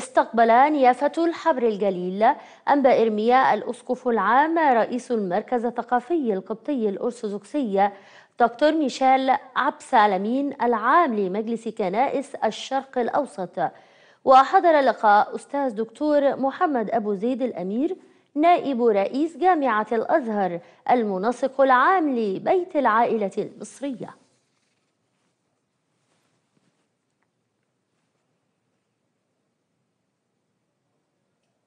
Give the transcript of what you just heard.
استقبلا نيافة الحبر الجليل أنبا إرميا الأسقف العام رئيس المركز الثقافي القبطي الأرثوذكسي دكتور ميشيل عبس علمين العام لمجلس كنائس الشرق الأوسط وحضر لقاء أستاذ دكتور محمد أبو زيد الأمير نائب رئيس جامعة الأزهر المنسق العام لبيت العائلة المصرية